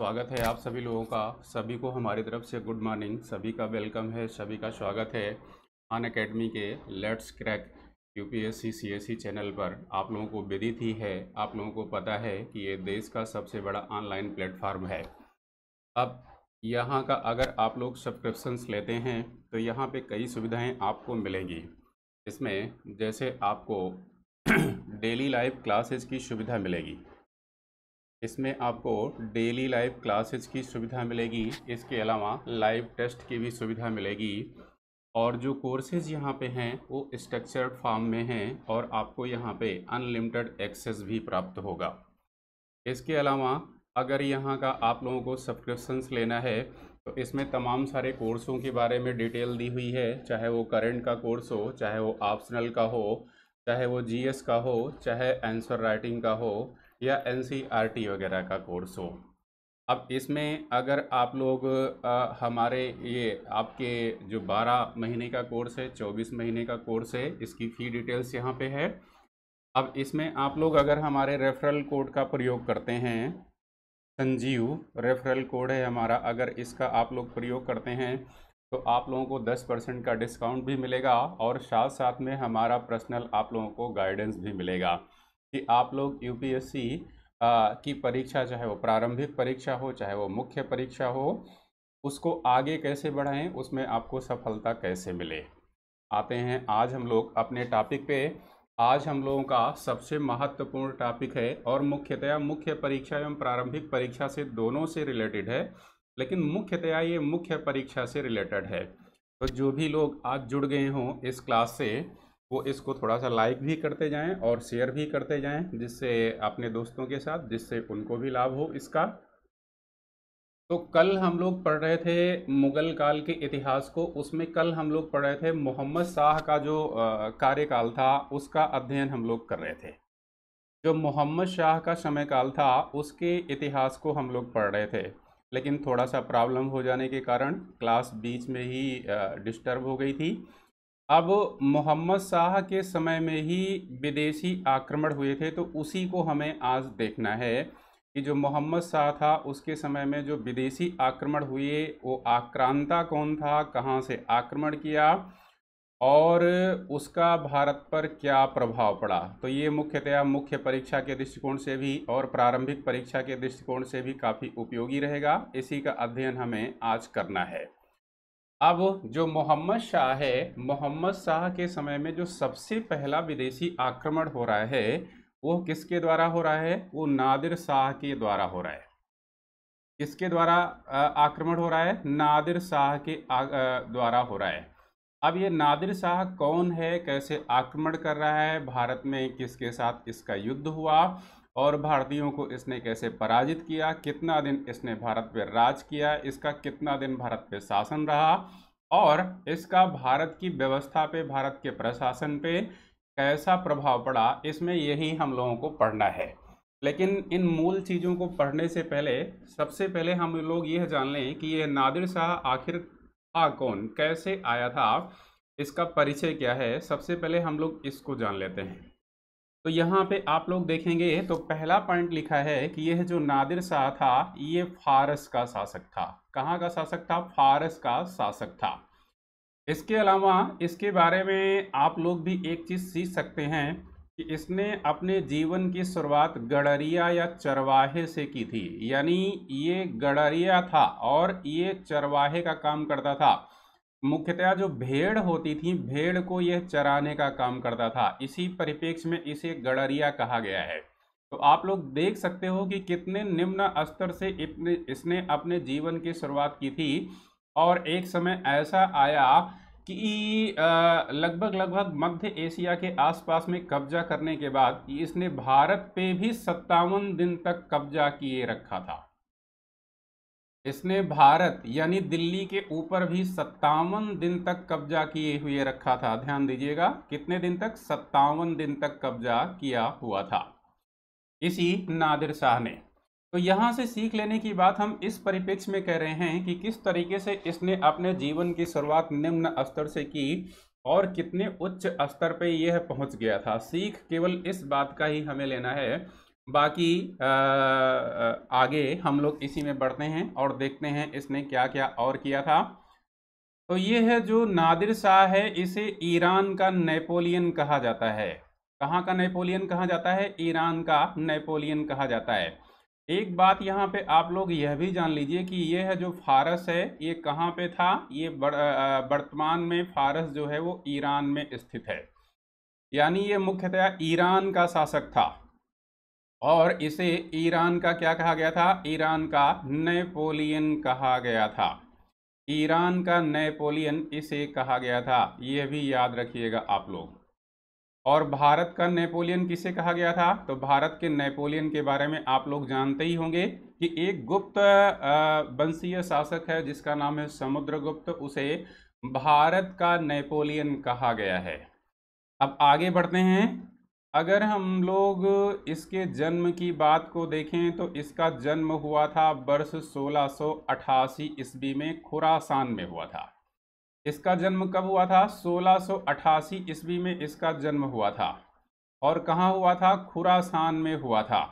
स्वागत है आप सभी लोगों का सभी को हमारी तरफ से गुड मॉर्निंग सभी का वेलकम है सभी का स्वागत है अन अकेडमी के let's crack UPSC CSE channel पर आप लोगों को विदित ही है आप लोगों को पता है कि ये देश का सबसे बड़ा ऑनलाइन प्लेटफॉर्म है अब यहाँ का अगर आप लोग सब्सक्रिप्शंस लेते हैं तो यहाँ पे कई सुविधाएं आपको मिलेंगी इसमें जैसे आपको डेली लाइव क्लासेस की सुविधा मिलेगी इसमें आपको डेली लाइव क्लासेस की सुविधा मिलेगी इसके अलावा लाइव टेस्ट की भी सुविधा मिलेगी और जो कोर्सेज यहाँ पे हैं वो स्ट्रक्चर्ड फॉर्म में हैं और आपको यहाँ पे अनलिमिटेड एक्सेस भी प्राप्त होगा इसके अलावा अगर यहाँ का आप लोगों को सब्सक्रिप्शंस लेना है तो इसमें तमाम सारे कोर्सों के बारे में डिटेल दी हुई है चाहे वो करेंट का कोर्स हो चाहे वो ऑप्शनल का हो चाहे वो जीएस का हो चाहे आंसर राइटिंग का हो या एन e वगैरह का कोर्स हो अब इसमें अगर आप लोग आ, हमारे ये आपके जो 12 महीने का कोर्स है 24 महीने का कोर्स है इसकी फ़ी डिटेल्स यहाँ पे है अब इसमें आप लोग अगर हमारे रेफरल कोड का प्रयोग करते हैं संजीव रेफरल कोड है हमारा अगर इसका आप लोग प्रयोग करते हैं तो आप लोगों को 10 परसेंट का डिस्काउंट भी मिलेगा और साथ साथ में हमारा पर्सनल आप लोगों को गाइडेंस भी मिलेगा कि आप लोग यूपीएससी की परीक्षा चाहे वो प्रारंभिक परीक्षा हो चाहे वो मुख्य परीक्षा हो उसको आगे कैसे बढ़ाएं उसमें आपको सफलता कैसे मिले आते हैं आज हम लोग अपने टॉपिक पे आज हम लोगों का सबसे महत्वपूर्ण टॉपिक है और मुख्यतया मुख्य परीक्षा एवं प्रारंभिक परीक्षा से दोनों से रिलेटेड है लेकिन मुख्यतया ये मुख्य परीक्षा से रिलेटेड है तो जो भी लोग आज जुड़ गए हों इस क्लास से वो इसको थोड़ा सा लाइक भी करते जाएं और शेयर भी करते जाएं जिससे अपने दोस्तों के साथ जिससे उनको भी लाभ हो इसका तो कल हम लोग पढ़ रहे थे मुग़ल काल के इतिहास को उसमें कल हम लोग पढ़ रहे थे मोहम्मद शाह का जो कार्यकाल था उसका अध्ययन हम लोग कर रहे थे जो मोहम्मद शाह का समय काल था उसके इतिहास को हम लोग पढ़ रहे थे लेकिन थोड़ा सा प्रॉब्लम हो जाने के कारण क्लास बीच में ही डिस्टर्ब हो गई थी अब मोहम्मद शाह के समय में ही विदेशी आक्रमण हुए थे तो उसी को हमें आज देखना है कि जो मोहम्मद शाह था उसके समय में जो विदेशी आक्रमण हुए वो आक्रांता कौन था कहाँ से आक्रमण किया और उसका भारत पर क्या प्रभाव पड़ा तो ये मुख्यतया मुख्य परीक्षा के दृष्टिकोण से भी और प्रारंभिक परीक्षा के दृष्टिकोण से भी काफ़ी उपयोगी रहेगा इसी का अध्ययन हमें आज करना है अब जो मोहम्मद शाह है मोहम्मद शाह के समय में जो सबसे पहला विदेशी आक्रमण हो रहा है वो किसके द्वारा हो रहा है वो नादिर शाह के द्वारा हो रहा है किसके द्वारा आक्रमण हो रहा है नादिर शाह के द्वारा हो रहा है अब ये नादिर शाह कौन है कैसे आक्रमण कर रहा है भारत में किसके साथ इसका युद्ध हुआ और भारतीयों को इसने कैसे पराजित किया कितना दिन इसने भारत पर राज किया इसका कितना दिन भारत पर शासन रहा और इसका भारत की व्यवस्था पे भारत के प्रशासन पे कैसा प्रभाव पड़ा इसमें यही हम लोगों को पढ़ना है लेकिन इन मूल चीज़ों को पढ़ने से पहले सबसे पहले हम लोग यह जान लें कि यह नादिर शाह आखिर था कौन कैसे आया था इसका परिचय क्या है सबसे पहले हम लोग इसको जान लेते हैं तो यहाँ पे आप लोग देखेंगे तो पहला पॉइंट लिखा है कि यह जो नादिर शाह था ये फारस का शासक था कहाँ का शासक था फारस का शासक था इसके अलावा इसके बारे में आप लोग भी एक चीज़ सीख सकते हैं कि इसने अपने जीवन की शुरुआत गडरिया या चरवाहे से की थी यानी ये गडरिया था और ये चरवाहे का काम करता था मुख्यतया जो भेड़ होती थी भेड़ को यह चराने का काम करता था इसी परिप्रेक्ष्य में इसे गड़रिया कहा गया है तो आप लोग देख सकते हो कि कितने निम्न स्तर से इतने इसने अपने जीवन की शुरुआत की थी और एक समय ऐसा आया कि लगभग लगभग मध्य एशिया के आसपास में कब्जा करने के बाद इसने भारत पे भी सत्तावन दिन तक कब्जा किए रखा था इसने भारत यानी दिल्ली के ऊपर भी सत्तावन दिन तक कब्जा किए हुए रखा था ध्यान दीजिएगा कितने दिन तक सत्तावन दिन तक कब्जा किया हुआ था इसी नादिर शाह ने तो यहाँ से सीख लेने की बात हम इस परिप्रेक्ष्य में कह रहे हैं कि किस तरीके से इसने अपने जीवन की शुरुआत निम्न स्तर से की और कितने उच्च स्तर पर यह पहुँच गया था सीख केवल इस बात का ही हमें लेना है बाकी आ, आगे हम लोग इसी में बढ़ते हैं और देखते हैं इसने क्या क्या और किया था तो ये है जो नादिर शाह है इसे ईरान का नेपोलियन कहा जाता है कहाँ का नेपोलियन कहा जाता है ईरान का नेपोलियन कहा जाता है एक बात यहाँ पे आप लोग यह भी जान लीजिए कि यह है जो फारस है ये कहाँ पे था ये वर्तमान में फारस जो है वो ईरान में स्थित है यानी ये मुख्यतः ईरान का शासक था और इसे ईरान का क्या कहा गया था ईरान का नेपोलियन कहा गया था ईरान का नेपोलियन इसे कहा गया था यह भी याद रखिएगा आप लोग और भारत का नेपोलियन किसे कहा गया था तो भारत के नेपोलियन के बारे में आप लोग जानते ही होंगे कि एक गुप्त वंशीय शासक है जिसका नाम है समुद्रगुप्त उसे भारत का नेपोलियन कहा गया है अब आगे बढ़ते हैं अगर हम लोग इसके जन्म की बात को देखें तो इसका जन्म हुआ था वर्ष 1688 ईस्वी में खुरासान में हुआ था इसका जन्म कब हुआ था 1688 ईस्वी में इसका जन्म हुआ था और कहाँ हुआ था खुरासान में हुआ था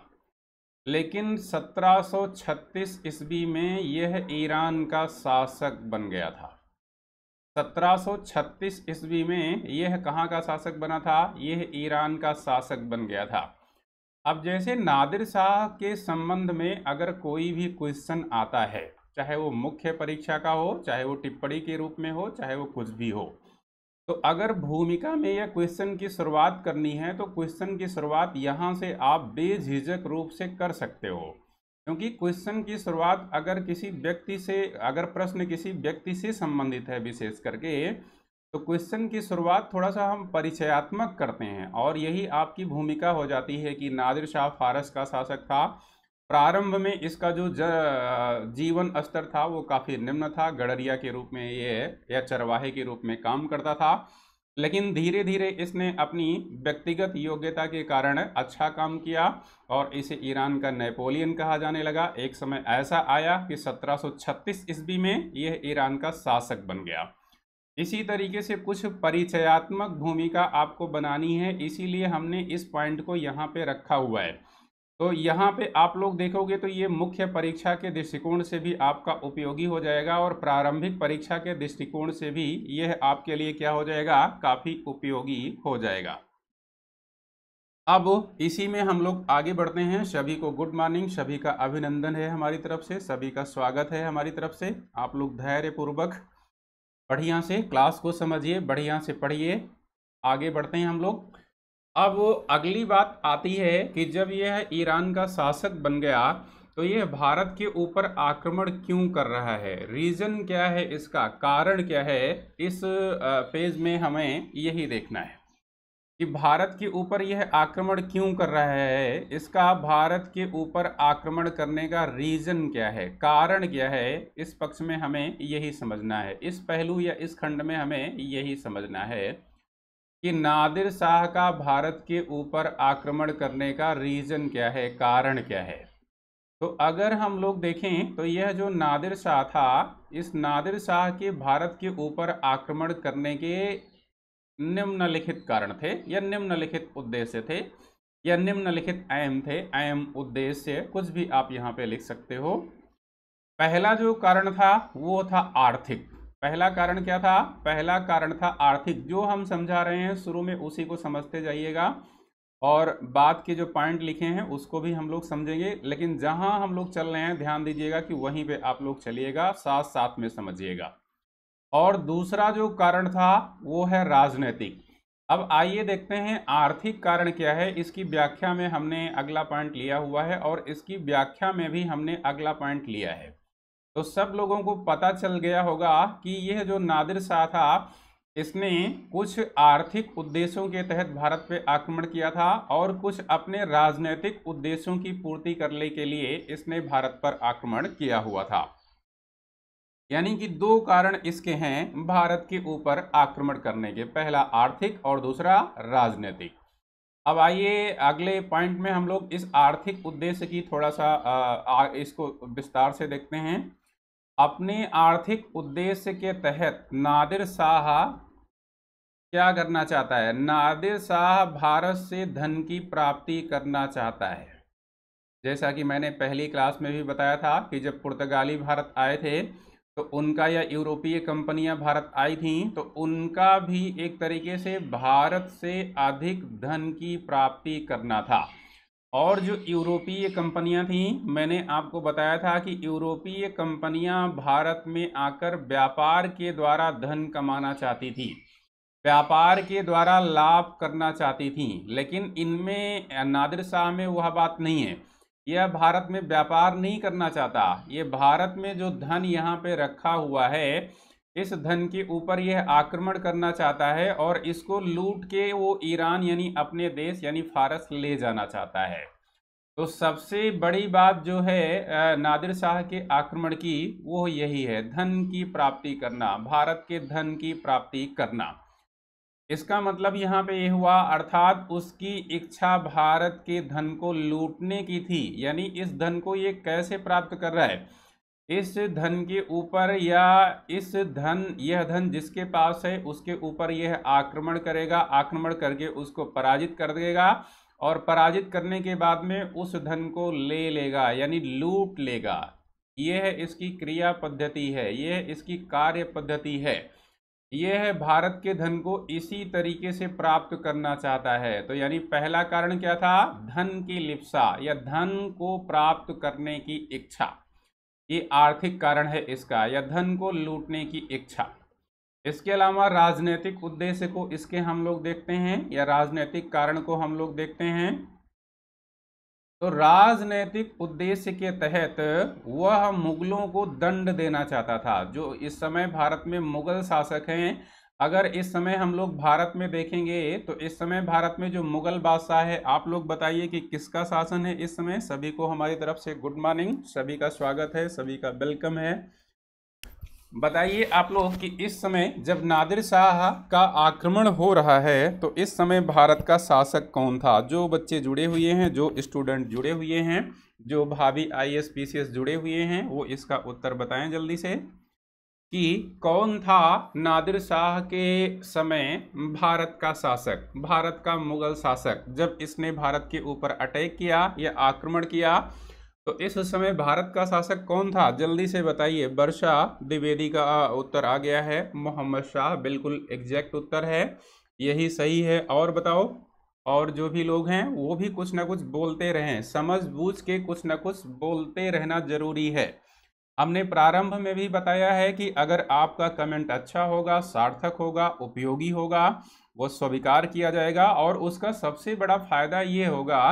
लेकिन 1736 ईस्वी में यह ईरान का शासक बन गया था 1736 ईस्वी में यह कहाँ का शासक बना था यह ईरान का शासक बन गया था अब जैसे नादिर शाह के संबंध में अगर कोई भी क्वेश्चन आता है चाहे वो मुख्य परीक्षा का हो चाहे वो टिप्पणी के रूप में हो चाहे वो कुछ भी हो तो अगर भूमिका में यह क्वेश्चन की शुरुआत करनी है तो क्वेश्चन की शुरुआत यहाँ से आप बेझिझक रूप से कर सकते हो क्योंकि क्वेश्चन की शुरुआत अगर किसी व्यक्ति से अगर प्रश्न किसी व्यक्ति से संबंधित है विशेष करके तो क्वेश्चन की शुरुआत थोड़ा सा हम परिचयात्मक करते हैं और यही आपकी भूमिका हो जाती है कि नादिर शाह फारस का शासक था प्रारंभ में इसका जो ज, जीवन स्तर था वो काफ़ी निम्न था गडरिया के रूप में ये या चरवाहे के रूप में काम करता था लेकिन धीरे धीरे इसने अपनी व्यक्तिगत योग्यता के कारण अच्छा काम किया और इसे ईरान का नेपोलियन कहा जाने लगा एक समय ऐसा आया कि 1736 ईस्वी में यह ईरान का शासक बन गया इसी तरीके से कुछ परिचयात्मक भूमिका आपको बनानी है इसीलिए हमने इस पॉइंट को यहाँ पे रखा हुआ है तो यहाँ पे आप लोग देखोगे तो ये मुख्य परीक्षा के दृष्टिकोण से भी आपका उपयोगी हो जाएगा और प्रारंभिक परीक्षा के दृष्टिकोण से भी यह आपके लिए क्या हो जाएगा काफ़ी उपयोगी हो जाएगा अब इसी में हम लोग आगे बढ़ते हैं सभी को गुड मॉर्निंग सभी का अभिनंदन है हमारी तरफ से सभी का स्वागत है हमारी तरफ से आप लोग धैर्यपूर्वक बढ़िया से क्लास को समझिए बढ़िया से पढ़िए आगे बढ़ते हैं हम लोग अब अगली बात आती है कि जब यह ईरान का शासक बन गया तो यह भारत के ऊपर आक्रमण क्यों कर रहा है रीज़न क्या है इसका कारण क्या है इस फेज में हमें यही देखना है कि भारत के ऊपर यह आक्रमण क्यों कर रहा है इसका भारत के ऊपर आक्रमण करने का रीज़न क्या है कारण क्या है इस पक्ष में हमें यही समझना है इस पहलू या इस खंड में हमें यही समझना है कि नादिर शाह का भारत के ऊपर आक्रमण करने का रीज़न क्या है कारण क्या है तो अगर हम लोग देखें तो यह जो नादिर शाह था इस नादिर शाह के भारत के ऊपर आक्रमण करने के निम्नलिखित कारण थे या निम्नलिखित उद्देश्य थे या निम्नलिखित एम थे एम उद्देश्य कुछ भी आप यहाँ पे लिख सकते हो पहला जो कारण था वो था आर्थिक पहला कारण क्या था पहला कारण था आर्थिक जो हम समझा रहे हैं शुरू में उसी को समझते जाइएगा और बात के जो पॉइंट लिखे हैं उसको भी हम लोग समझेंगे लेकिन जहां हम लोग चल रहे हैं ध्यान दीजिएगा कि वहीं पे आप लोग चलिएगा साथ साथ में समझिएगा और दूसरा जो कारण था वो है राजनीतिक अब आइए देखते हैं आर्थिक कारण क्या है इसकी व्याख्या में हमने अगला पॉइंट लिया हुआ है और इसकी व्याख्या में भी हमने अगला पॉइंट लिया है तो सब लोगों को पता चल गया होगा कि यह जो नादिर शाह था इसने कुछ आर्थिक उद्देश्यों के तहत भारत पे आक्रमण किया था और कुछ अपने राजनीतिक उद्देश्यों की पूर्ति करने के लिए इसने भारत पर आक्रमण किया हुआ था यानी कि दो कारण इसके हैं भारत के ऊपर आक्रमण करने के पहला आर्थिक और दूसरा राजनीतिक अब आइए अगले पॉइंट में हम लोग इस आर्थिक उद्देश्य की थोड़ा सा आ, आ, इसको विस्तार से देखते हैं अपने आर्थिक उद्देश्य के तहत नादिर शाह क्या करना चाहता है नादिर शाह भारत से धन की प्राप्ति करना चाहता है जैसा कि मैंने पहली क्लास में भी बताया था कि जब पुर्तगाली भारत आए थे तो उनका या यूरोपीय कंपनियां भारत आई थीं तो उनका भी एक तरीके से भारत से अधिक धन की प्राप्ति करना था और जो यूरोपीय कंपनियां थीं मैंने आपको बताया था कि यूरोपीय कंपनियां भारत में आकर व्यापार के द्वारा धन कमाना चाहती थी व्यापार के द्वारा लाभ करना चाहती थी लेकिन इनमें नादिर शाह में वह बात नहीं है यह भारत में व्यापार नहीं करना चाहता ये भारत में जो धन यहाँ पे रखा हुआ है इस धन के ऊपर यह आक्रमण करना चाहता है और इसको लूट के वो ईरान यानी अपने देश यानी फारस ले जाना चाहता है तो सबसे बड़ी बात जो है नादिर शाह के आक्रमण की वो यही है धन की प्राप्ति करना भारत के धन की प्राप्ति करना इसका मतलब यहाँ पे ये यह हुआ अर्थात उसकी इच्छा भारत के धन को लूटने की थी यानी इस धन को ये कैसे प्राप्त कर रहा है इस धन के ऊपर या इस धन यह धन जिसके पास है उसके ऊपर यह आक्रमण करेगा आक्रमण करके उसको पराजित कर देगा और पराजित करने के बाद में उस धन को ले लेगा यानी लूट लेगा यह इसकी क्रिया पद्धति है यह इसकी कार्य पद्धति है यह भारत के धन को इसी तरीके से प्राप्त करना चाहता है तो यानी पहला कारण क्या था धन की लिप्सा या धन को प्राप्त करने की इच्छा ये आर्थिक कारण है इसका या धन को लूटने की इच्छा इसके अलावा राजनीतिक उद्देश्य को इसके हम लोग देखते हैं या राजनीतिक कारण को हम लोग देखते हैं तो राजनीतिक उद्देश्य के तहत वह मुगलों को दंड देना चाहता था जो इस समय भारत में मुगल शासक हैं अगर इस समय हम लोग भारत में देखेंगे तो इस समय भारत में जो मुगल बादशाह है आप लोग बताइए कि किसका शासन है इस समय सभी को हमारी तरफ से गुड मॉर्निंग सभी का स्वागत है सभी का वेलकम है बताइए आप लोग कि इस समय जब नादिर शाह का आक्रमण हो रहा है तो इस समय भारत का शासक कौन था जो बच्चे जुड़े हुए हैं जो स्टूडेंट जुड़े हुए हैं जो भाभी आई एस जुड़े हुए हैं वो इसका उत्तर बताएं जल्दी से कि कौन था नादिर शाह के समय भारत का शासक भारत का मुगल शासक जब इसने भारत के ऊपर अटैक किया या आक्रमण किया तो इस समय भारत का शासक कौन था जल्दी से बताइए वर्षा द्विवेदी का उत्तर आ गया है मोहम्मद शाह बिल्कुल एग्जैक्ट उत्तर है यही सही है और बताओ और जो भी लोग हैं वो भी कुछ ना कुछ बोलते रहें समझ बूझ के कुछ ना कुछ बोलते रहना जरूरी है हमने प्रारंभ में भी बताया है कि अगर आपका कमेंट अच्छा होगा सार्थक होगा उपयोगी होगा वो स्वीकार किया जाएगा और उसका सबसे बड़ा फायदा ये होगा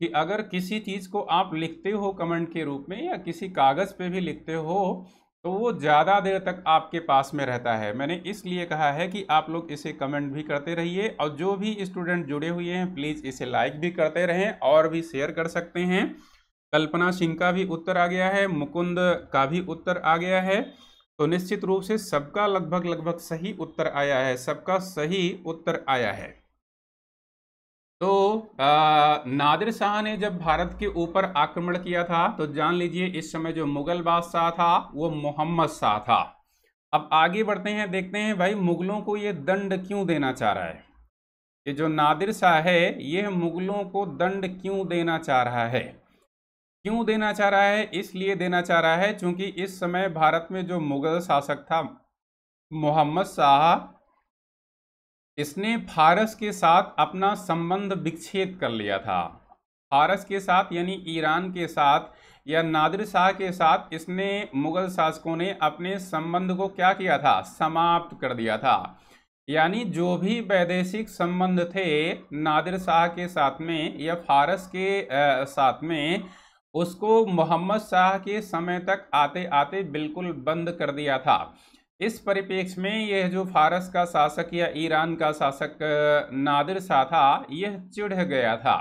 कि अगर किसी चीज़ को आप लिखते हो कमेंट के रूप में या किसी कागज़ पे भी लिखते हो तो वो ज़्यादा देर तक आपके पास में रहता है मैंने इसलिए कहा है कि आप लोग इसे कमेंट भी करते रहिए और जो भी स्टूडेंट जुड़े हुए हैं प्लीज़ इसे लाइक भी करते रहें और भी शेयर कर सकते हैं कल्पना सिंह का भी उत्तर आ गया है मुकुंद का भी उत्तर आ गया है तो निश्चित रूप से सबका लगभग लगभग सही उत्तर आया है सबका सही उत्तर आया है तो आ, नादिर शाह ने जब भारत के ऊपर आक्रमण किया था तो जान लीजिए इस समय जो मुगल बादशाह था वो मोहम्मद शाह था अब आगे बढ़ते हैं देखते हैं भाई मुगलों को ये दंड क्यों देना चाह रहा है ये जो नादिर शाह है ये मुगलों को दंड क्यों देना चाह रहा है क्यों देना चाह रहा है इसलिए देना चाह रहा है क्योंकि इस समय भारत में जो मुगल शासक था मोहम्मद शाह इसने फारस के साथ अपना संबंध विच्छेद कर लिया था फारस के साथ यानी ईरान के साथ या नादिर शाह के साथ इसने मुगल शासकों ने अपने संबंध को क्या किया था समाप्त कर दिया था यानी जो भी वैदेशिक संबंध थे नादिर शाह के साथ में या फारस के साथ में उसको मोहम्मद शाह के समय तक आते आते बिल्कुल बंद कर दिया था इस परिप्रेक्ष्य में यह जो फारस का शासक या ईरान का शासक नादिर शाह था यह चिढ़ गया था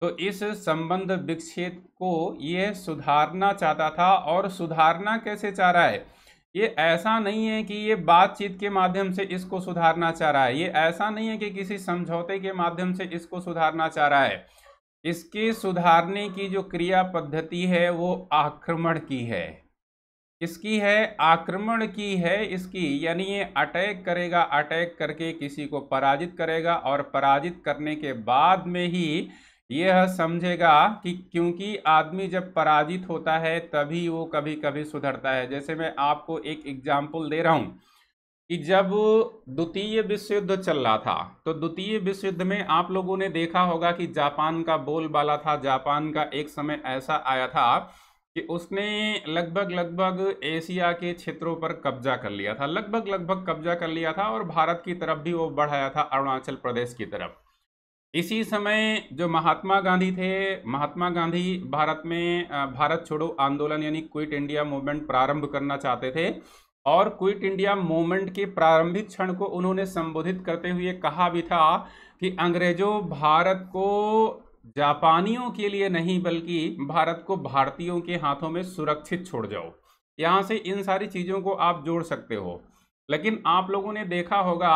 तो इस संबंध विक्षेद को यह सुधारना चाहता था और सुधारना कैसे चाह रहा है ये ऐसा नहीं है कि ये बातचीत के माध्यम से इसको सुधारना चाह रहा है ये ऐसा नहीं है कि किसी समझौते के माध्यम से इसको सुधारना चाह रहा है इसके सुधारने की जो क्रिया पद्धति है वो आक्रमण की है इसकी है आक्रमण की है इसकी यानी ये अटैक करेगा अटैक करके किसी को पराजित करेगा और पराजित करने के बाद में ही यह समझेगा कि क्योंकि आदमी जब पराजित होता है तभी वो कभी कभी सुधरता है जैसे मैं आपको एक एग्जाम्पल दे रहा हूँ कि जब द्वितीय विश्व युद्ध चल रहा था तो द्वितीय विश्व युद्ध में आप लोगों ने देखा होगा कि जापान का बोलबाला था जापान का एक समय ऐसा आया था कि उसने लगभग लगभग एशिया के क्षेत्रों पर कब्जा कर लिया था लगभग लगभग कब्जा कर लिया था और भारत की तरफ भी वो बढ़ाया था अरुणाचल प्रदेश की तरफ इसी समय जो महात्मा गांधी थे महात्मा गांधी भारत में भारत छोड़ो आंदोलन यानी क्विट इंडिया मूवमेंट प्रारंभ करना चाहते थे और क्विट इंडिया मूवमेंट के प्रारंभिक क्षण को उन्होंने संबोधित करते हुए कहा भी था कि अंग्रेजों भारत को जापानियों के लिए नहीं बल्कि भारत को भारतीयों के हाथों में सुरक्षित छोड़ जाओ यहाँ से इन सारी चीज़ों को आप जोड़ सकते हो लेकिन आप लोगों ने देखा होगा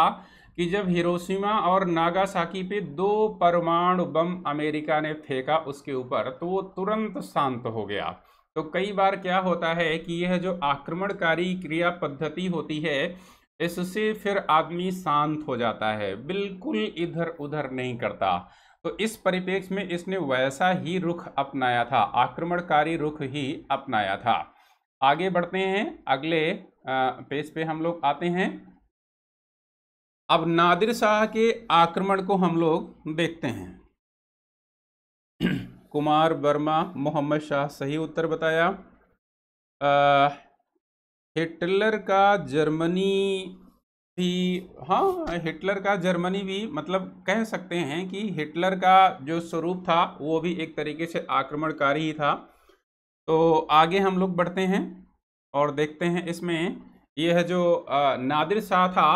कि जब हिरोशिमा और नागासाकी पे दो परमाणु बम अमेरिका ने फेंका उसके ऊपर तो वो तुरंत शांत हो गया तो कई बार क्या होता है कि यह जो आक्रमणकारी क्रिया पद्धति होती है इससे फिर आदमी शांत हो जाता है बिल्कुल इधर उधर नहीं करता तो इस परिपेक्ष में इसने वैसा ही रुख अपनाया था आक्रमणकारी रुख ही अपनाया था आगे बढ़ते हैं अगले पेज पे हम लोग आते हैं अब नादिर शाह के आक्रमण को हम लोग देखते हैं कुमार वर्मा मोहम्मद शाह सही उत्तर बताया हिटलर का जर्मनी भी हाँ हिटलर का जर्मनी भी मतलब कह सकते हैं कि हिटलर का जो स्वरूप था वो भी एक तरीके से आक्रमणकारी ही था तो आगे हम लोग बढ़ते हैं और देखते हैं इसमें यह है जो नादिर शाह था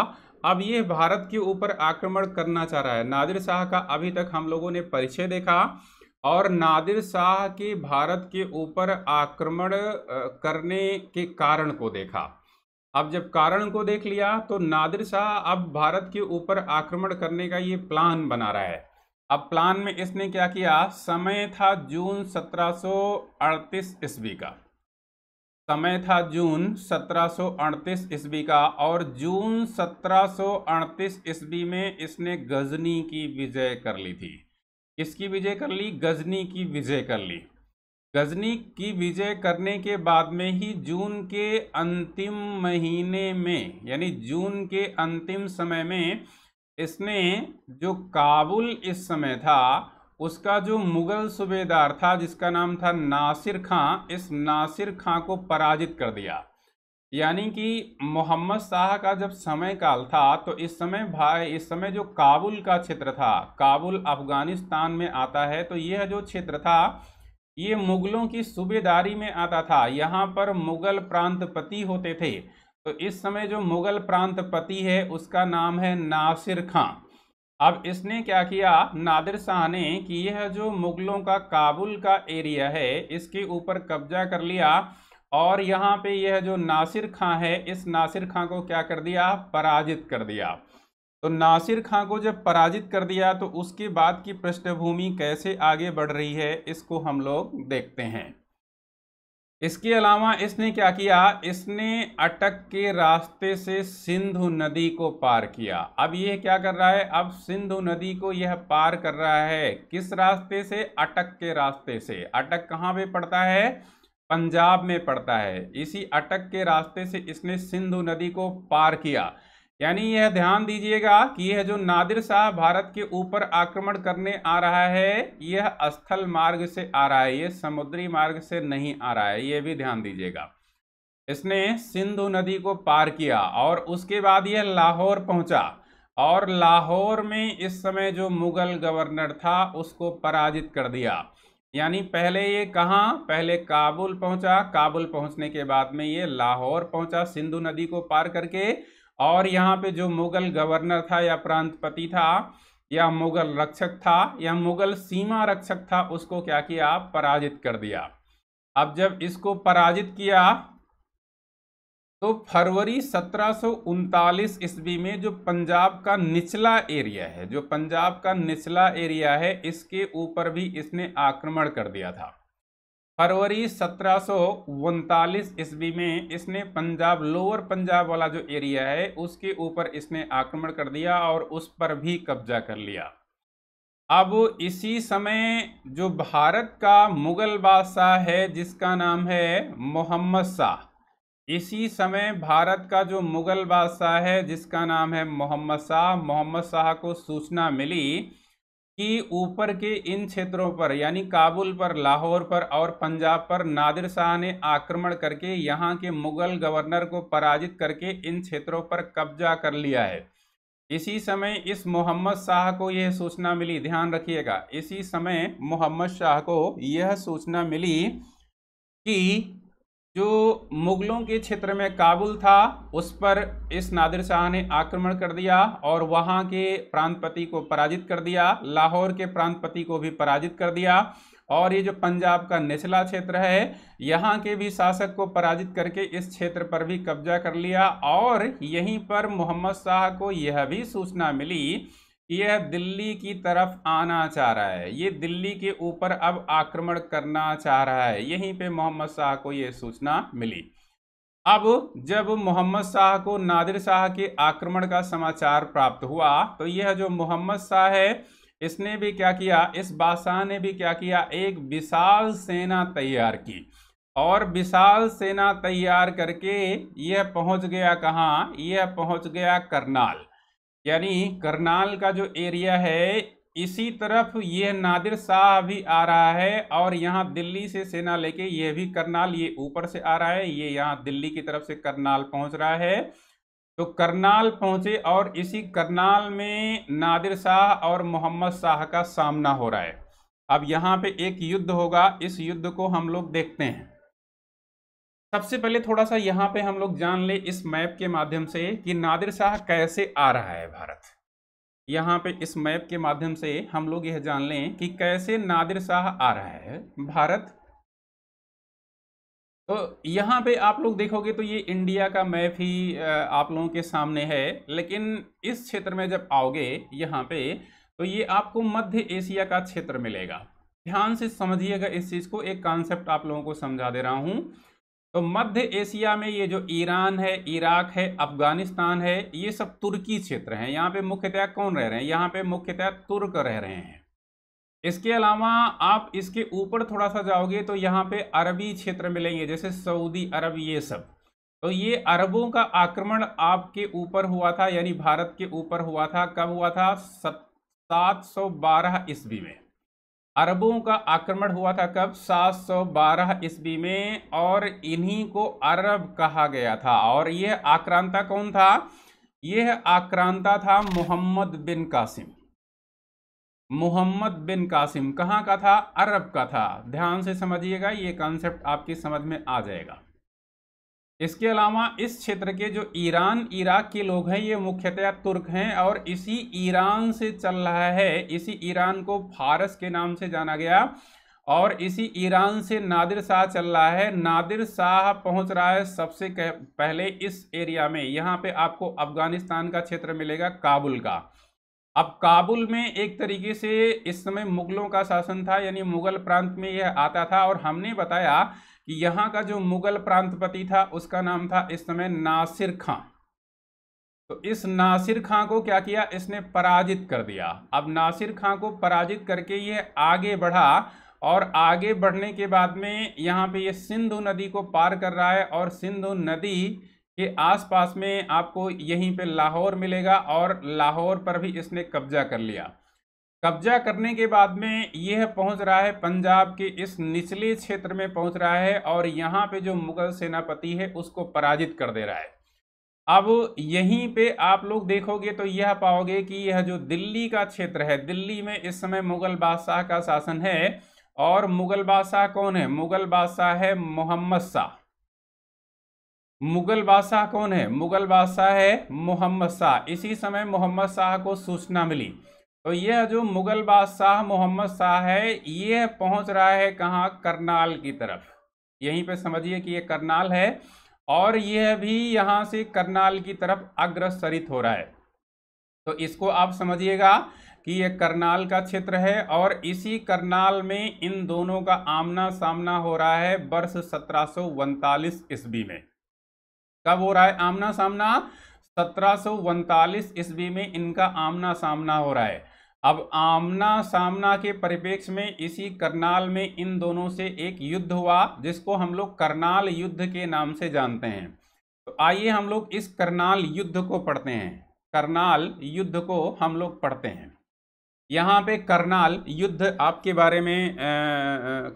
अब ये भारत के ऊपर आक्रमण करना चाह रहा है नादिर शाह का अभी तक हम लोगों ने परिचय देखा और नादिर शाह के भारत के ऊपर आक्रमण करने के कारण को देखा अब जब कारण को देख लिया तो नादिर शाह अब भारत के ऊपर आक्रमण करने का ये प्लान बना रहा है अब प्लान में इसने क्या किया समय था जून 1738 ईस्वी का समय था जून 1738 ईस्वी का और जून 1738 ईस्वी में इसने गजनी की विजय कर ली थी किसकी विजय कर ली गजनी की विजय कर ली गजनी की विजय करने के बाद में ही जून के अंतिम महीने में यानी जून के अंतिम समय में इसने जो काबुल इस समय था उसका जो मुग़ल सूबेदार था जिसका नाम था नासिर खां इस नासिर खां को पराजित कर दिया यानी कि मोहम्मद शाह का जब समय काल था तो इस समय भाई इस समय जो काबुल का क्षेत्र था काबुल अफगानिस्तान में आता है तो यह जो क्षेत्र था ये मुग़लों की सूबेदारी में आता था यहाँ पर मुग़ल प्रांतपति होते थे तो इस समय जो मुग़ल प्रांतपति है उसका नाम है नासिर खां अब इसने क्या किया नादिर शाह ने कि यह जो मुग़लों का काबुल का एरिया है इसके ऊपर कब्जा कर लिया और यहाँ पे यह जो नासिर खां है इस नासिर खां को क्या कर दिया पराजित कर दिया तो नासिर खां को जब पराजित कर दिया तो उसके बाद की पृष्ठभूमि कैसे आगे बढ़ रही है इसको हम लोग देखते हैं इसके अलावा इसने क्या किया इसने अटक के रास्ते से सिंधु नदी को पार किया अब यह क्या कर रहा है अब सिंधु नदी को यह पार कर रहा है किस रास्ते से अटक के रास्ते से अटक कहाँ पे पड़ता है पंजाब में पड़ता है इसी अटक के रास्ते से इसने सिंधु नदी को पार किया यानी यह ध्यान दीजिएगा कि यह जो नादिर शाह भारत के ऊपर आक्रमण करने आ रहा है यह स्थल मार्ग से आ रहा है यह समुद्री मार्ग से नहीं आ रहा है यह भी ध्यान दीजिएगा इसने सिंधु नदी को पार किया और उसके बाद यह लाहौर पहुंचा और लाहौर में इस समय जो मुगल गवर्नर था उसको पराजित कर दिया यानी पहले ये कहाँ पहले काबुल पहुंचा काबुल पहुंचने के बाद में ये लाहौर पहुंचा सिंधु नदी को पार करके और यहाँ पे जो मुगल गवर्नर था या प्रांतपति था या मुगल रक्षक था या मुगल सीमा रक्षक था उसको क्या किया पराजित कर दिया अब जब इसको पराजित किया तो फरवरी सत्रह ईस्वी में जो पंजाब का निचला एरिया है जो पंजाब का निचला एरिया है इसके ऊपर भी इसने आक्रमण कर दिया था फरवरी सत्रह ईस्वी में इसने पंजाब लोअर पंजाब वाला जो एरिया है उसके ऊपर इसने आक्रमण कर दिया और उस पर भी कब्जा कर लिया अब इसी समय जो भारत का मुगल बादशाह है जिसका नाम है मोहम्मद शाह इसी समय भारत का जो मुग़ल बादशाह है जिसका नाम है मोहम्मद शाह मोहम्मद शाह को सूचना मिली कि ऊपर के इन क्षेत्रों पर यानी काबुल पर लाहौर पर और पंजाब पर नादिर शाह ने आक्रमण करके यहाँ के मुग़ल गवर्नर को पराजित करके इन क्षेत्रों पर कब्जा कर लिया है इसी समय इस मोहम्मद शाह को यह सूचना मिली ध्यान रखिएगा इसी समय मोहम्मद शाह को यह सूचना मिली कि जो मुगलों के क्षेत्र में काबुल था उस पर इस नादिर शाह ने आक्रमण कर दिया और वहाँ के प्रांतपति को पराजित कर दिया लाहौर के प्रांतपति को भी पराजित कर दिया और ये जो पंजाब का निचला क्षेत्र है यहाँ के भी शासक को पराजित करके इस क्षेत्र पर भी कब्जा कर लिया और यहीं पर मोहम्मद शाह को यह भी सूचना मिली यह दिल्ली की तरफ आना चाह रहा है ये दिल्ली के ऊपर अब आक्रमण करना चाह रहा है यहीं पे मोहम्मद शाह को यह सूचना मिली अब जब मोहम्मद शाह को नादिर शाह के आक्रमण का समाचार प्राप्त हुआ तो यह जो मोहम्मद शाह है इसने भी क्या किया इस बादशाह ने भी क्या किया एक विशाल सेना तैयार की और विशाल सेना तैयार करके यह पहुंच गया कहाँ यह पहुंच गया करनाल यानी करनाल का जो एरिया है इसी तरफ यह नादिर शाह भी आ रहा है और यहाँ दिल्ली से सेना लेके यह भी करनाल ये ऊपर से आ रहा है ये यहाँ दिल्ली की तरफ से करनाल पहुँच रहा है तो करनाल पहुँचे और इसी करनाल में नादिर शाह और मोहम्मद शाह का सामना हो रहा है अब यहाँ पे एक युद्ध होगा इस युद्ध को हम लोग देखते हैं सबसे पहले थोड़ा सा यहाँ पे हम लोग जान ले इस मैप के माध्यम से कि नादिर शाह कैसे आ रहा है भारत यहाँ पे इस मैप के माध्यम से हम लोग यह जान लें कि कैसे नादिर शाह आ रहा है भारत तो यहाँ पे आप लोग देखोगे तो ये इंडिया का मैप ही आप लोगों के सामने है लेकिन इस क्षेत्र में जब आओगे यहाँ पे तो ये आपको मध्य एशिया का क्षेत्र मिलेगा ध्यान से समझिएगा इस चीज़ को एक कॉन्सेप्ट आप लोगों को समझा दे रहा हूँ तो मध्य एशिया में ये जो ईरान है इराक है अफगानिस्तान है ये सब तुर्की क्षेत्र हैं यहाँ पे मुख्यतः कौन रह रहे हैं यहाँ पे मुख्यतः तुर्क रह रहे हैं इसके अलावा आप इसके ऊपर थोड़ा सा जाओगे तो यहाँ पे अरबी क्षेत्र मिलेंगे जैसे सऊदी अरब ये सब तो ये अरबों का आक्रमण आपके ऊपर हुआ था यानी भारत के ऊपर हुआ था कब हुआ था सात सौ बारह ईस्वी में अरबों का आक्रमण हुआ था कब 712 ईस्वी में और इन्हीं को अरब कहा गया था और यह आक्रांता कौन था यह आक्रांता था मोहम्मद बिन कासिम मोहम्मद बिन कासिम कहाँ का था अरब का था ध्यान से समझिएगा ये कॉन्सेप्ट आपकी समझ में आ जाएगा इसके अलावा इस क्षेत्र के जो ईरान इराक के लोग हैं ये मुख्यतया तुर्क हैं और इसी ईरान से चल रहा है इसी ईरान को फारस के नाम से जाना गया और इसी ईरान से नादिर शाह चल रहा है नादिर शाह पहुंच रहा है सबसे पहले इस एरिया में यहाँ पे आपको अफगानिस्तान का क्षेत्र मिलेगा काबुल का अब काबुल में एक तरीके से इस समय मुगलों का शासन था यानी मुगल प्रांत में यह आता था और हमने बताया कि यहाँ का जो मुगल प्रांतपति था उसका नाम था इस समय नासिर खां तो इस नासिर खां को क्या किया इसने पराजित कर दिया अब नासिर खां को पराजित करके ये आगे बढ़ा और आगे बढ़ने के बाद में यहाँ पे ये सिंधु नदी को पार कर रहा है और सिंधु नदी के आसपास में आपको यहीं पे लाहौर मिलेगा और लाहौर पर भी इसने कब्जा कर लिया कब्जा करने के बाद में यह पहुंच रहा है पंजाब के इस निचले क्षेत्र में पहुंच रहा है और यहाँ पे जो मुगल सेनापति है उसको पराजित कर दे रहा है अब यहीं पे आप लोग देखोगे तो यह पाओगे कि यह जो दिल्ली का क्षेत्र है दिल्ली में इस समय मुगल बादशाह का शासन है और मुगल बादशाह कौन है मुगल बादशाह है मोहम्मद शाह मुगल बादशाह कौन है मुगल बादशाह है मोहम्मद शाह इसी समय मोहम्मद शाह को सूचना मिली तो यह जो मुग़ल बादशाह मोहम्मद शाह है ये पहुंच रहा है कहाँ करनाल की तरफ यहीं पे समझिए कि ये करनाल है और यह भी यहाँ से करनाल की तरफ अग्रसरित हो रहा है तो इसको आप समझिएगा कि ये करनाल का क्षेत्र है और इसी करनाल में इन दोनों का आमना सामना हो रहा है वर्ष सत्रह ईस्वी में कब हो रहा है आमना सामना सत्रह ईस्वी में इनका आमना सामना हो रहा है अब आमना सामना के परिप्रेक्ष्य में इसी करनाल में इन दोनों से एक युद्ध हुआ जिसको हम लोग करनाल युद्ध के नाम से जानते हैं तो आइए हम लोग इस करनाल युद्ध को पढ़ते हैं करनाल युद्ध को हम लोग पढ़ते हैं यहाँ पे करनाल युद्ध आपके बारे में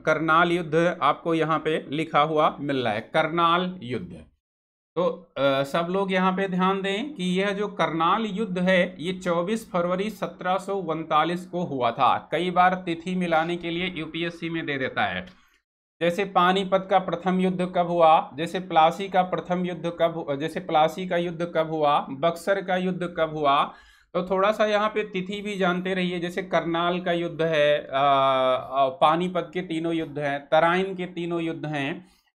करनाल युद्ध आपको यहाँ पे लिखा हुआ मिल रहा है करनाल युद्ध तो आ, सब लोग यहाँ पे ध्यान दें कि यह जो करनाल युद्ध है ये 24 फरवरी सत्रह को हुआ था कई बार तिथि मिलाने के लिए यूपीएससी में दे देता है जैसे पानीपत का प्रथम युद्ध कब हुआ जैसे प्लासी का प्रथम युद्ध कब जैसे प्लासी का युद्ध कब हुआ बक्सर का युद्ध कब हुआ तो थोड़ा सा यहाँ पे तिथि भी जानते रहिए जैसे करनाल का युद्ध है पानीपत के तीनों युद्ध हैं तराइन के तीनों युद्ध हैं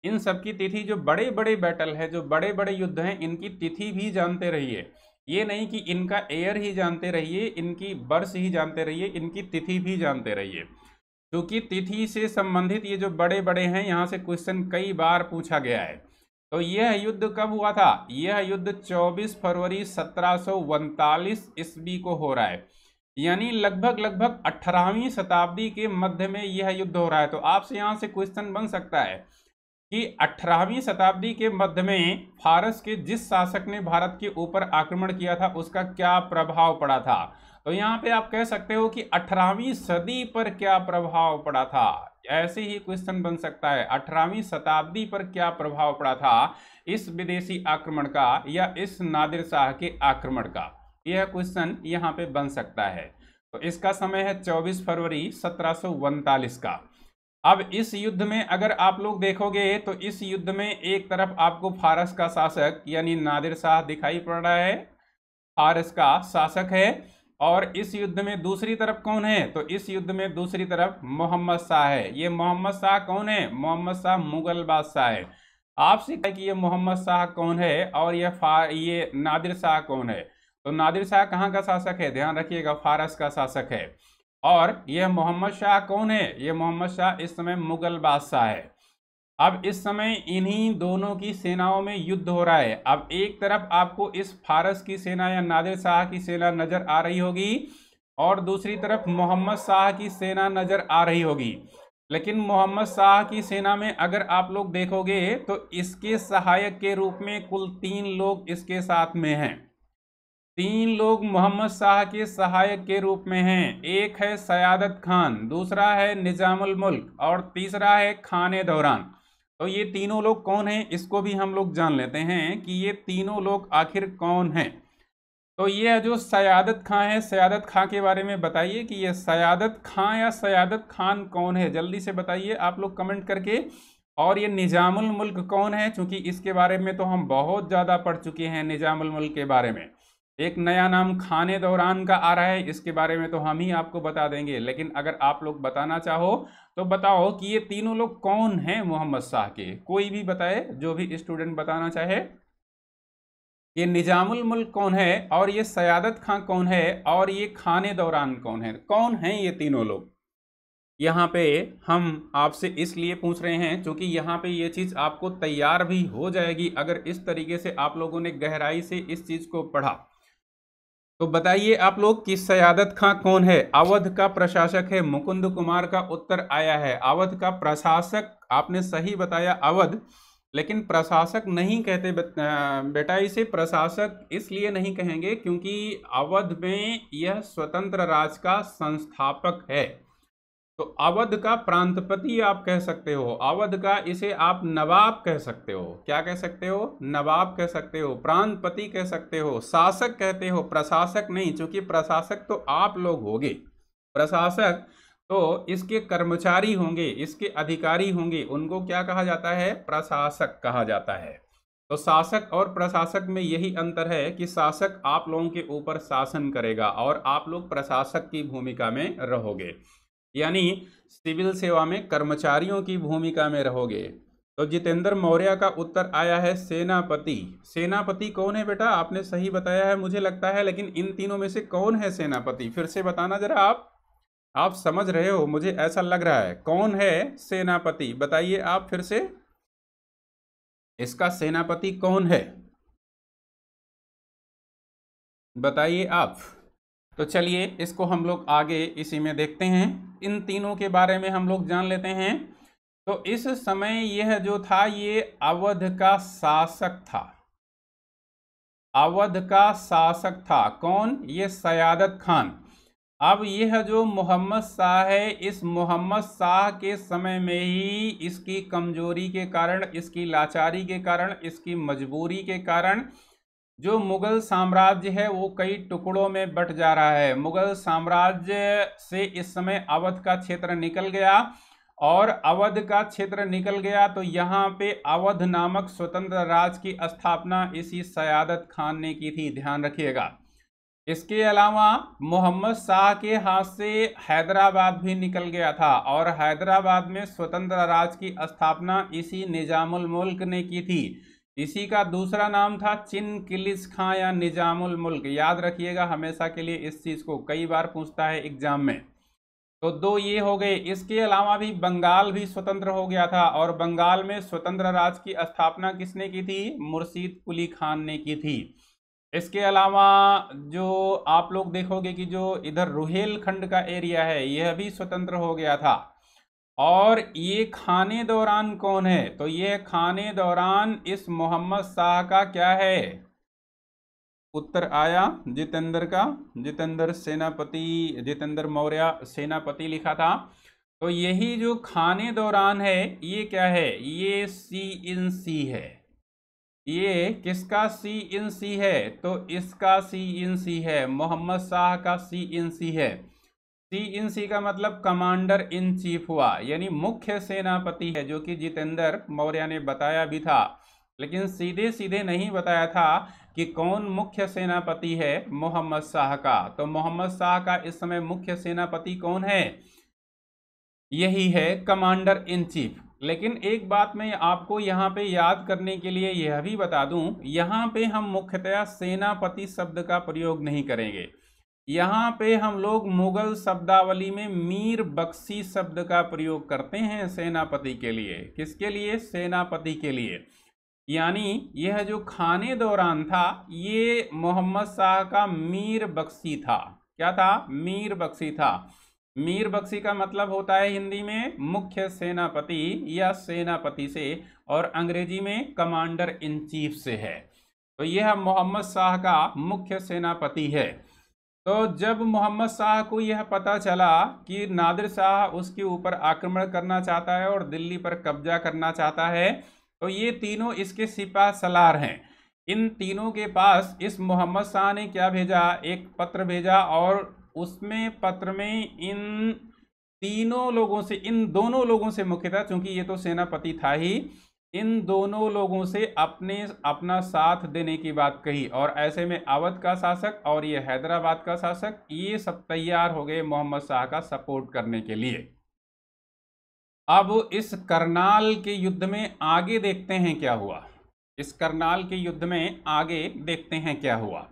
इन सबकी तिथि जो बड़े बड़े बैटल है जो बड़े बड़े युद्ध हैं इनकी तिथि भी जानते रहिए ये नहीं कि इनका एयर ही जानते रहिए इनकी वर्ष ही जानते रहिए इनकी तिथि भी जानते रहिए क्योंकि तिथि से संबंधित ये जो बड़े बड़े हैं यहाँ से क्वेश्चन कई बार पूछा गया है तो यह युद्ध कब हुआ था यह युद्ध 24 फरवरी सत्रह ईस्वी को हो रहा है यानी लगभग लगभग अठारहवीं शताब्दी के मध्य में यह युद्ध हो रहा है तो आपसे यहाँ से क्वेश्चन बन सकता है कि 18वीं शताब्दी के मध्य में फारस के जिस शासक ने भारत के ऊपर आक्रमण किया था उसका क्या प्रभाव पड़ा था तो यहाँ पे आप कह सकते हो कि 18वीं सदी पर क्या प्रभाव पड़ा था ऐसे ही क्वेश्चन बन सकता है 18वीं शताब्दी पर क्या प्रभाव पड़ा था इस विदेशी आक्रमण का या इस नादिर शाह के आक्रमण का यह क्वेश्चन यहाँ पे बन सकता है तो इसका समय है 24 फरवरी सत्रह का अब इस युद्ध में अगर आप लोग देखोगे तो इस युद्ध में एक तरफ आपको फारस का शासक यानी नादिर शाह दिखाई पड़ रहा है फारस का शासक है और इस युद्ध में दूसरी तरफ कौन है तो इस युद्ध में दूसरी तरफ मोहम्मद शाह है ये मोहम्मद शाह कौन है मोहम्मद शाह मुगल बादशाह है आपसे हैं कि ये मोहम्मद शाह कौन है और ये फार ये नादिर शाह कौन है तो नादिर शाह कहाँ का शासक है ध्यान रखिएगा फारस का शासक है और यह मोहम्मद शाह कौन है ये मोहम्मद शाह इस समय मुगल बादशाह है अब इस समय इन्हीं दोनों की सेनाओं में युद्ध हो रहा है अब एक तरफ आपको इस फारस की सेना या नादिर शाह की सेना नज़र आ रही होगी और दूसरी तरफ मोहम्मद शाह की सेना नज़र आ रही होगी लेकिन मोहम्मद शाह की सेना में अगर आप लोग देखोगे तो इसके सहायक के रूप में कुल तीन लोग इसके साथ में हैं तीन लोग मोहम्मद शाह के सहायक के रूप में हैं एक है सयादत खान दूसरा है निजामुल मुल्क और तीसरा है खान दौरान तो ये तीनों लोग कौन हैं इसको भी हम लोग जान लेते हैं कि ये तीनों लोग आखिर कौन हैं तो ये जो सयादत खां है सयादत खां के बारे में बताइए कि ये सयादत खां या सयादत खान कौन है जल्दी से बताइए आप लोग कमेंट करके और ये निजामुल मुल्क कौन है क्योंकि इसके बारे में तो हम बहुत ज़्यादा पढ़ चुके हैं निजामुल मुल्क के बारे में एक नया नाम खाने दौरान का आ रहा है इसके बारे में तो हम ही आपको बता देंगे लेकिन अगर आप लोग बताना चाहो तो बताओ कि ये तीनों लोग कौन हैं मोहम्मद शाह के कोई भी बताए जो भी स्टूडेंट बताना चाहे ये निजामुल मुल्क कौन है और ये सयादत खां कौन है और ये खाने दौरान कौन है कौन हैं ये तीनों लोग यहाँ पे हम आपसे इसलिए पूछ रहे हैं क्योंकि यहाँ पे ये चीज़ आपको तैयार भी हो जाएगी अगर इस तरीके से आप लोगों ने गहराई से इस चीज़ को पढ़ा तो बताइए आप लोग कि सयादत खां कौन है अवध का प्रशासक है मुकुंद कुमार का उत्तर आया है अवध का प्रशासक आपने सही बताया अवध लेकिन प्रशासक नहीं कहते बेटा इसे प्रशासक इसलिए नहीं कहेंगे क्योंकि अवध में यह स्वतंत्र राज का संस्थापक है तो अवध का प्रांतपति आप कह सकते हो अवध का इसे आप नवाब कह सकते हो क्या कह सकते हो नवाब कह सकते हो प्रांतपति कह सकते हो शासक कहते हो प्रशासक नहीं चूंकि प्रशासक तो आप लोग होगे प्रशासक तो इसके कर्मचारी होंगे इसके अधिकारी होंगे उनको क्या कहा जाता है प्रशासक कहा जाता है तो शासक और प्रशासक में यही अंतर है कि शासक आप लोगों के ऊपर शासन करेगा और आप लोग प्रशासक की भूमिका में रहोगे यानी सिविल सेवा में कर्मचारियों की भूमिका में रहोगे तो जितेंद्र मौर्य का उत्तर आया है सेनापति सेनापति कौन है बेटा आपने सही बताया है मुझे लगता है लेकिन इन तीनों में से कौन है सेनापति फिर से बताना जरा आप आप समझ रहे हो मुझे ऐसा लग रहा है कौन है सेनापति बताइए आप फिर से इसका सेनापति कौन है बताइए आप तो चलिए इसको हम लोग आगे इसी में देखते हैं इन तीनों के बारे में हम लोग जान लेते हैं तो इस समय यह जो था ये अवध का शासक था अवध का शासक था कौन ये सयादत खान अब यह जो मोहम्मद शाह है इस मोहम्मद शाह के समय में ही इसकी कमजोरी के कारण इसकी लाचारी के कारण इसकी मजबूरी के कारण जो मुग़ल साम्राज्य है वो कई टुकड़ों में बट जा रहा है मुग़ल साम्राज्य से इस समय अवध का क्षेत्र निकल गया और अवध का क्षेत्र निकल गया तो यहाँ पे अवध नामक स्वतंत्र राज की स्थापना इसी सयादत खान ने की थी ध्यान रखिएगा इसके अलावा मोहम्मद शाह के हाथ से हैदराबाद भी निकल गया था और हैदराबाद में स्वतंत्र राज की स्थापना इसी निजामुल मुल्क ने की थी इसी का दूसरा नाम था चिन किलिस खां या निजामुल मुल्क याद रखिएगा हमेशा के लिए इस चीज़ को कई बार पूछता है एग्जाम में तो दो ये हो गए इसके अलावा भी बंगाल भी स्वतंत्र हो गया था और बंगाल में स्वतंत्र राज की स्थापना किसने की थी मुर्शीद कुली खान ने की थी इसके अलावा जो आप लोग देखोगे कि जो इधर रुहेलखंड का एरिया है यह भी स्वतंत्र हो गया था और ये खाने दौरान कौन है तो ये खाने दौरान इस मोहम्मद शाह का क्या है उत्तर आया जितेंद्र का जितेंद्र सेनापति जितेंद्र मौर्य सेनापति लिखा था तो यही जो खाने दौरान है ये क्या है ये सी इन सी है ये किसका सी इन सी है तो इसका सी इन सी है मोहम्मद शाह का सी इन सी है सी इन सी का मतलब कमांडर इन चीफ हुआ यानी मुख्य सेनापति है जो कि जितेंद्र मौर्य ने बताया भी था लेकिन सीधे सीधे नहीं बताया था कि कौन मुख्य सेनापति है मोहम्मद शाह का तो मोहम्मद शाह का इस समय मुख्य सेनापति कौन है यही है कमांडर इन चीफ लेकिन एक बात मैं आपको यहाँ पे याद करने के लिए यह भी बता दूं यहाँ पे हम मुख्यतया सेनापति शब्द का प्रयोग नहीं करेंगे यहाँ पे हम लोग मुगल शब्दावली में मीर बख्शी शब्द का प्रयोग करते हैं सेनापति के लिए किसके लिए सेनापति के लिए यानी यह जो खाने दौरान था ये मोहम्मद शाह का मीर बख्शी था क्या था मीर बख्शी था मीर बख्शी का मतलब होता है हिंदी में मुख्य सेनापति या सेनापति से और अंग्रेजी में कमांडर इन चीफ से है तो यह मोहम्मद शाह का मुख्य सेनापति है तो जब मोहम्मद शाह को यह पता चला कि नादिर शाह उसके ऊपर आक्रमण करना चाहता है और दिल्ली पर कब्जा करना चाहता है तो ये तीनों इसके सिपा सलार हैं इन तीनों के पास इस मोहम्मद शाह ने क्या भेजा एक पत्र भेजा और उसमें पत्र में इन तीनों लोगों से इन दोनों लोगों से मुख्यतः चूंकि ये तो सेनापति था ही इन दोनों लोगों से अपने अपना साथ देने की बात कही और ऐसे में अवध का शासक और ये हैदराबाद का शासक ये सब तैयार हो गए मोहम्मद शाह का सपोर्ट करने के लिए अब इस करनाल के युद्ध में आगे देखते हैं क्या हुआ इस करनाल के युद्ध में आगे देखते हैं क्या हुआ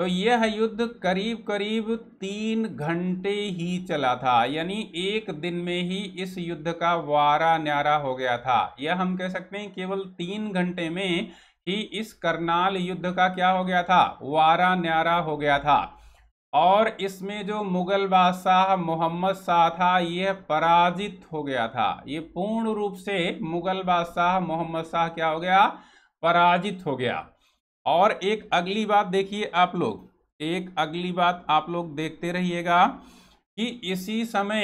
तो यह युद्ध करीब करीब तीन घंटे ही चला था यानी एक दिन में ही इस युद्ध का वारा न्यारा हो गया था यह हम कह सकते हैं केवल तीन घंटे में ही इस करनाल युद्ध का क्या हो गया था वारा न्यारा हो गया था और इसमें जो मुगल बादशाह मोहम्मद शाह था यह पराजित हो गया था ये पूर्ण रूप से मुगल बादशाह मोहम्मद शाह क्या हो गया पराजित हो गया और एक अगली बात देखिए आप लोग एक अगली बात आप लोग देखते रहिएगा कि इसी समय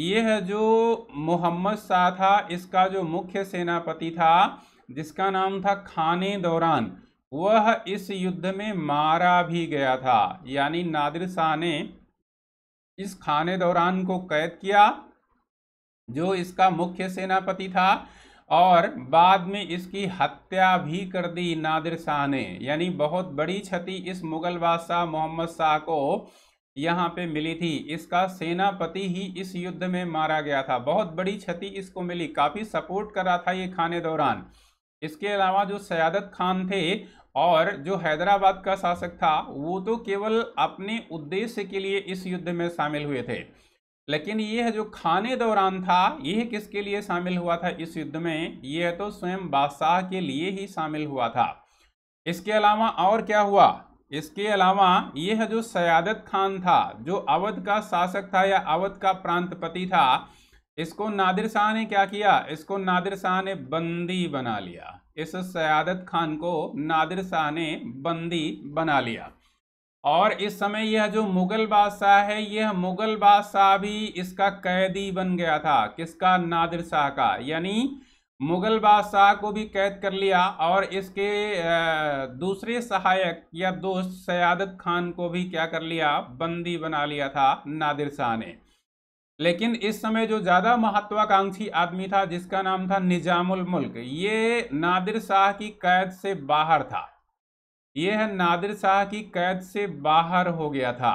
यह जो मोहम्मद शाह था इसका जो मुख्य सेनापति था जिसका नाम था खाने दौरान वह इस युद्ध में मारा भी गया था यानी नादिर शाह ने इस खाने दौरान को कैद किया जो इसका मुख्य सेनापति था और बाद में इसकी हत्या भी कर दी नादिर शाह ने यानी बहुत बड़ी क्षति इस मुगल बादशाह मोहम्मद शाह को यहाँ पे मिली थी इसका सेनापति ही इस युद्ध में मारा गया था बहुत बड़ी क्षति इसको मिली काफ़ी सपोर्ट करा था ये खाने दौरान इसके अलावा जो सयादत खान थे और जो हैदराबाद का शासक था वो तो केवल अपने उद्देश्य के लिए इस युद्ध में शामिल हुए थे लेकिन यह जो खाने दौरान था यह किसके लिए शामिल हुआ था इस युद्ध में यह तो स्वयं बादशाह के लिए ही शामिल हुआ था इसके अलावा और क्या हुआ इसके अलावा यह जो सयादत खान था जो अवध का शासक था या अवध का प्रांतपति था इसको नादिर शाह ने क्या किया इसको नादिर शाह ने बंदी बना लिया इस सयादत खान को नादिर शाह ने बंदी बना लिया और इस समय यह जो मुगल बादशाह है यह मुगल बादशाह भी इसका कैदी बन गया था किसका नादिर शाह का यानी मुगल बादशाह को भी कैद कर लिया और इसके दूसरे सहायक या दोस्त सयादत खान को भी क्या कर लिया बंदी बना लिया था नादिर शाह ने लेकिन इस समय जो ज़्यादा महत्वाकांक्षी आदमी था जिसका नाम था निजामुल मुल्क ये नादिर शाह की कैद से बाहर था ये है नादिर शाह की कैद से बाहर हो गया था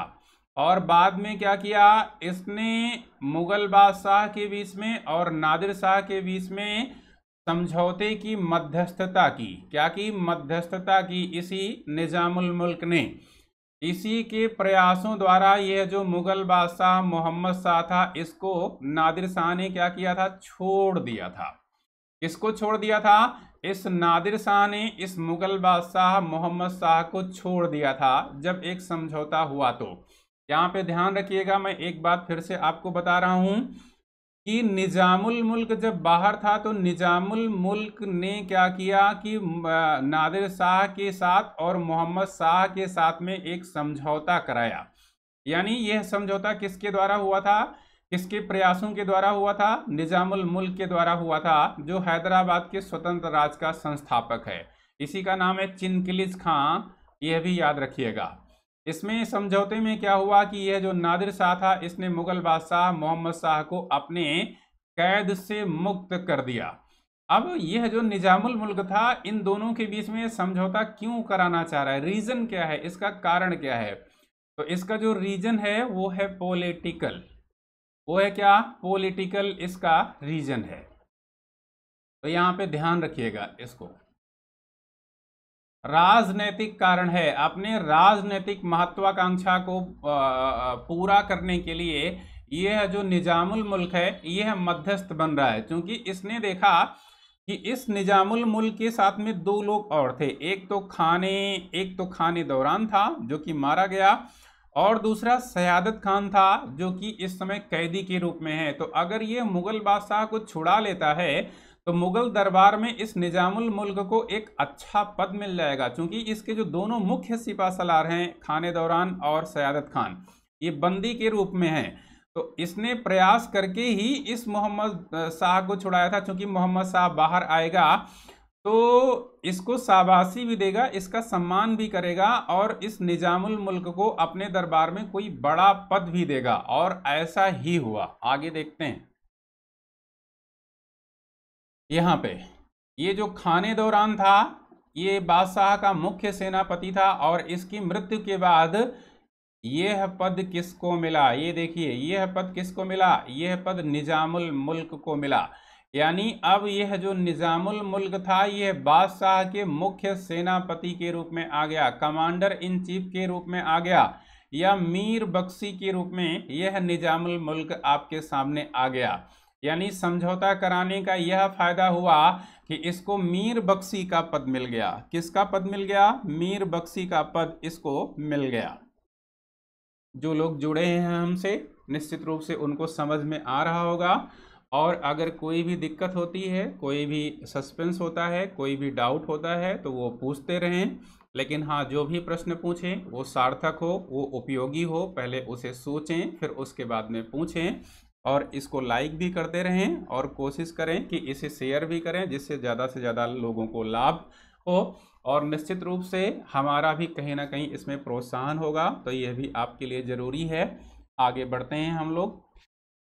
और बाद में क्या किया इसने मुग़ल बादशाह के बीच में और नादिर शाह के बीच में समझौते की मध्यस्थता की क्या की मध्यस्थता की इसी निज़ामुल मुल्क ने इसी के प्रयासों द्वारा यह जो मुग़ल बादशाह मोहम्मद शाह था इसको नादिर शाह ने क्या किया था छोड़ दिया था इसको छोड़ दिया था इस नादिर शाह ने इस मुग़ल बादशाह मोहम्मद शाह को छोड़ दिया था जब एक समझौता हुआ तो यहाँ पे ध्यान रखिएगा मैं एक बात फिर से आपको बता रहा हूँ कि निजामुल मुल्क जब बाहर था तो निजामुल मुल्क ने क्या किया कि नादिर शाह के साथ और मोहम्मद शाह के साथ में एक समझौता कराया यानी यह समझौता किसके द्वारा हुआ था किसके प्रयासों के द्वारा हुआ था निजामुल मुल्क के द्वारा हुआ था जो हैदराबाद के स्वतंत्र राज का संस्थापक है इसी का नाम है चिनकिलिज खां यह भी याद रखिएगा इसमें समझौते में क्या हुआ कि यह जो नादिर शाह था इसने मुगल बादशाह मोहम्मद शाह को अपने कैद से मुक्त कर दिया अब यह जो निजामुल मुल्क था इन दोनों के बीच में समझौता क्यों कराना चाह रहा है रीज़न क्या है इसका कारण क्या है तो इसका जो रीज़न है वो है पोलिटिकल वो है क्या पॉलिटिकल इसका रीजन है तो यहां पे ध्यान रखिएगा इसको राजनैतिक कारण है अपने राजनैतिक महत्वाकांक्षा को पूरा करने के लिए यह जो निजामुल मुल्क है यह मध्यस्थ बन रहा है क्योंकि इसने देखा कि इस निजामुल मुल्क के साथ में दो लोग और थे एक तो खाने एक तो खाने दौरान था जो कि मारा गया और दूसरा सयादत खान था जो कि इस समय कैदी के रूप में है तो अगर ये मुग़ल बादशाह को छुड़ा लेता है तो मुग़ल दरबार में इस निज़ामुल मुल्क को एक अच्छा पद मिल जाएगा क्योंकि इसके जो दोनों मुख्य सिपा सलार हैं खाने दौरान और सयादत खान ये बंदी के रूप में हैं तो इसने प्रयास करके ही इस मोहम्मद शाह को छुड़ाया था क्योंकि मोहम्मद शाह बाहर आएगा तो इसको शाबाशी भी देगा इसका सम्मान भी करेगा और इस निजामुल मुल्क को अपने दरबार में कोई बड़ा पद भी देगा और ऐसा ही हुआ आगे देखते हैं यहाँ पे ये जो खाने दौरान था ये बादशाह का मुख्य सेनापति था और इसकी मृत्यु के बाद यह पद किसको मिला ये देखिए यह पद किसको मिला यह पद निजामुल मुल्क को मिला यानी अब यह जो निज़ामुल मुल्क था यह बादशाह के मुख्य सेनापति के रूप में आ गया कमांडर इन चीफ के रूप में आ गया या मीर बख्शी के रूप में यह निज़ामुल मुल्क आपके सामने आ गया यानी समझौता कराने का यह फायदा हुआ कि इसको मीर बख्शी का पद मिल गया किसका पद मिल गया मीर बख्शी का पद इसको मिल गया जो लोग जुड़े हैं हमसे निश्चित रूप से उनको समझ में आ रहा होगा और अगर कोई भी दिक्कत होती है कोई भी सस्पेंस होता है कोई भी डाउट होता है तो वो पूछते रहें लेकिन हाँ जो भी प्रश्न पूछें वो सार्थक हो वो उपयोगी हो पहले उसे सोचें फिर उसके बाद में पूछें और इसको लाइक भी करते रहें और कोशिश करें कि इसे शेयर भी करें जिससे ज़्यादा से ज़्यादा लोगों को लाभ हो और निश्चित रूप से हमारा भी कहीं ना कहीं इसमें प्रोत्साहन होगा तो यह भी आपके लिए ज़रूरी है आगे बढ़ते हैं हम लोग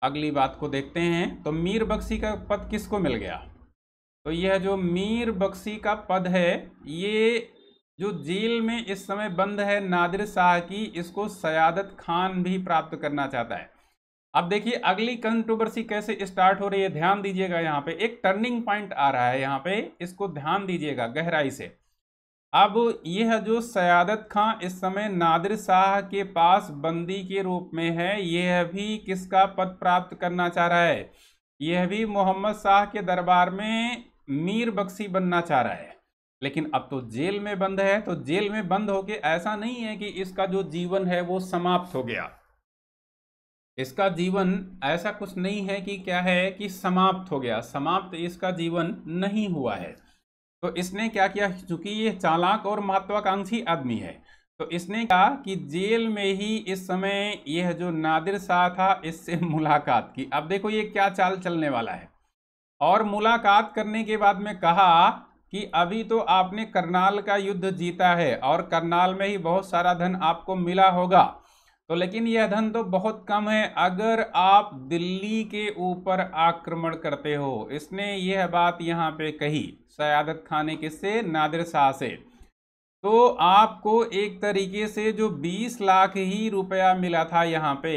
अगली बात को देखते हैं तो मीर बख्शी का पद किसको मिल गया तो यह जो मीर बख्शी का पद है ये जो जेल में इस समय बंद है नादिर शाह की इसको सयादत खान भी प्राप्त करना चाहता है अब देखिए अगली कंट्रोवर्सी कैसे स्टार्ट हो रही है ध्यान दीजिएगा यहाँ पे एक टर्निंग पॉइंट आ रहा है यहाँ पे इसको ध्यान दीजिएगा गहराई से अब यह जो सयादत खां इस समय नादिर शाह के पास बंदी के रूप में है यह भी किसका पद प्राप्त करना चाह रहा है यह भी मोहम्मद शाह के दरबार में मीर बख्शी बनना चाह रहा है लेकिन अब तो जेल में बंद है तो जेल में बंद होके ऐसा नहीं है कि इसका जो जीवन है वो समाप्त हो गया इसका जीवन ऐसा कुछ नहीं है कि क्या है कि समाप्त हो गया समाप्त इसका जीवन नहीं हुआ है तो इसने क्या किया चूंकि ये चालाक और महत्वाकांक्षी आदमी है तो इसने कहा कि जेल में ही इस समय यह जो नादिर शाह था इससे मुलाकात की अब देखो ये क्या चाल चलने वाला है और मुलाकात करने के बाद में कहा कि अभी तो आपने करनाल का युद्ध जीता है और करनाल में ही बहुत सारा धन आपको मिला होगा तो लेकिन यह धन तो बहुत कम है अगर आप दिल्ली के ऊपर आक्रमण करते हो इसने यह बात यहाँ पे कही सयादत खाने किससे नादिर शाह से तो आपको एक तरीके से जो 20 लाख ही रुपया मिला था यहाँ पे